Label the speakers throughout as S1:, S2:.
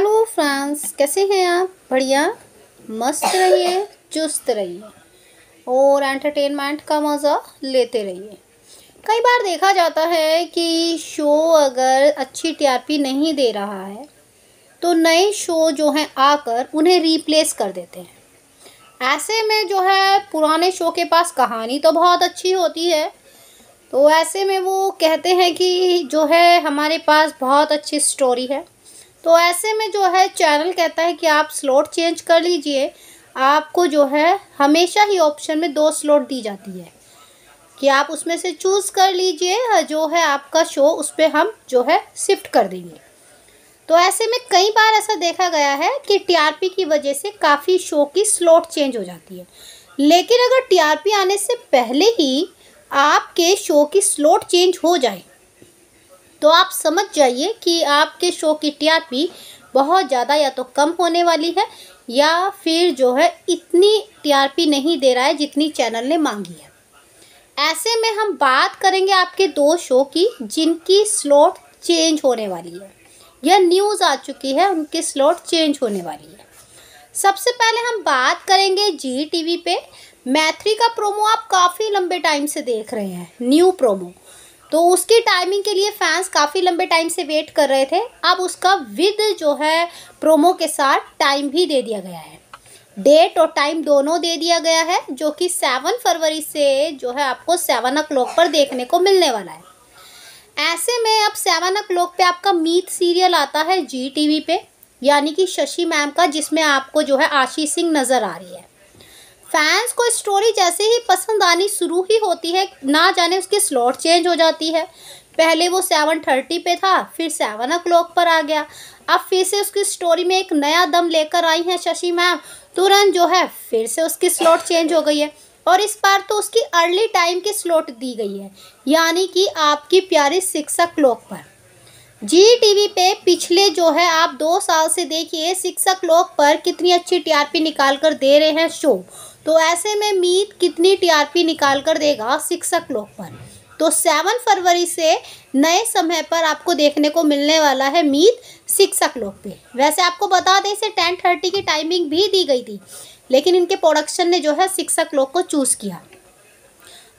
S1: hello friends कैसे हैं आप बढ़िया मस्त रहिए चुस्त रहिए और एंटरटेनमेंट का मज़ा लेते रहिए कई बार देखा जाता है कि शो अगर अच्छी टीआरपी नहीं दे रहा है तो नए शो जो हैं आकर उन्हें रिप्लेस कर देते हैं ऐसे में जो है पुराने शो के पास कहानी तो बहुत अच्छी होती है तो ऐसे में वो कहते हैं कि जो है हमारे पास बहुत अच्छी स्टोरी है तो ऐसे में जो है चैनल कहता है कि आप स्लॉट चेंज कर लीजिए आपको जो है हमेशा ही ऑप्शन में दो स्लॉट दी जाती है कि आप उसमें से चूज़ कर लीजिए जो है आपका शो उस पर हम जो है शिफ्ट कर देंगे तो ऐसे में कई बार ऐसा देखा गया है कि टीआरपी की वजह से काफ़ी शो की स्लॉट चेंज हो जाती है लेकिन अगर टीआरपी आने से पहले ही आपके शो की स्लॉट चेंज हो जाए तो आप समझ जाइए कि आपके शो की टीआरपी बहुत ज़्यादा या तो कम होने वाली है या फिर जो है इतनी टीआरपी नहीं दे रहा है जितनी चैनल ने मांगी है ऐसे में हम बात करेंगे आपके दो शो की जिनकी स्लॉट चेंज होने वाली है यह न्यूज़ आ चुकी है उनकी स्लॉट चेंज होने वाली है सबसे पहले हम बात करेंगे जी टी वी मैथ्री का प्रोमो आप काफ़ी लंबे टाइम से देख रहे हैं न्यू प्रोमो तो उसके टाइमिंग के लिए फैंस काफ़ी लंबे टाइम से वेट कर रहे थे अब उसका विद जो है प्रोमो के साथ टाइम भी दे दिया गया है डेट और टाइम दोनों दे दिया गया है जो कि सेवन फरवरी से जो है आपको सेवन ओ क्लॉक पर देखने को मिलने वाला है ऐसे में अब सेवन ओ क्लॉक पर आपका मीत सीरियल आता है जी टी पे यानी कि शशि मैम का जिसमें आपको जो है आशीष सिंह नज़र आ रही है फैंस को स्टोरी जैसे ही पसंद आनी शुरू ही होती है ना जाने उसकी स्लॉट चेंज हो जाती है पहले वो सेवन थर्टी पे था फिर सेवन ओ क्लॉक पर आ गया अब फिर से उसकी स्टोरी में एक नया दम लेकर आई हैं शशि मैम तुरंत जो है फिर से उसकी स्लॉट चेंज हो गई है और इस बार तो उसकी अर्ली टाइम की स्लॉट दी गई है यानी कि आपकी प्यारी सिक्स ओ क्लॉक पर जी टीवी पे पिछले जो है आप दो साल से देखिए शिक्षक लोग पर कितनी अच्छी टीआरपी निकाल कर दे रहे हैं शो तो ऐसे में मीत कितनी टीआरपी निकाल कर देगा शिक्षक लोग पर तो सेवन फरवरी से नए समय पर आपको देखने को मिलने वाला है मीत शिक्षक लोग पे वैसे आपको बता दें इसे टेन थर्टी की टाइमिंग भी दी गई थी लेकिन इनके प्रोडक्शन ने जो है शिक्षक लोग को चूज़ किया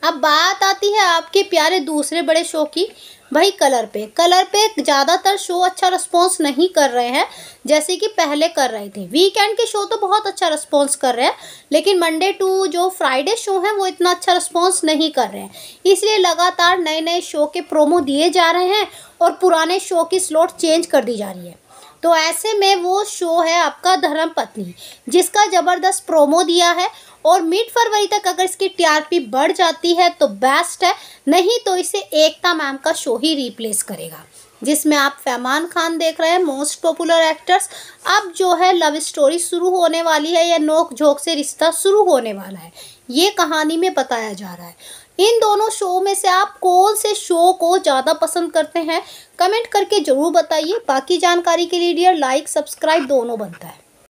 S1: अब बात आती है आपके प्यारे दूसरे बड़े शो की भाई कलर पे कलर पे ज़्यादातर शो अच्छा रिस्पॉन्स नहीं कर रहे हैं जैसे कि पहले कर रहे थे वीकेंड के शो तो बहुत अच्छा रिस्पॉन्स कर रहे हैं लेकिन मंडे टू जो फ्राइडे शो हैं वो इतना अच्छा रिस्पॉन्स नहीं कर रहे हैं इसलिए लगातार नए नए शो के प्रोमो दिए जा रहे हैं और पुराने शो की स्लॉट चेंज कर दी जा रही है तो ऐसे में वो शो है आपका धर्म पत्नी जिसका ज़बरदस्त प्रोमो दिया है और मिड फरवरी तक अगर इसकी टीआरपी बढ़ जाती है तो बेस्ट है नहीं तो इसे एकता मैम का शो ही रिप्लेस करेगा जिसमें आप फैमान खान देख रहे हैं मोस्ट पॉपुलर एक्टर्स अब जो है लव स्टोरी शुरू होने वाली है या नोक झोंक से रिश्ता शुरू होने वाला है ये कहानी में बताया जा रहा है इन दोनों शो में से आप कौन से शो को ज़्यादा पसंद करते हैं कमेंट करके ज़रूर बताइए बाकी जानकारी के लिए डियर लाइक सब्सक्राइब दोनों बनता है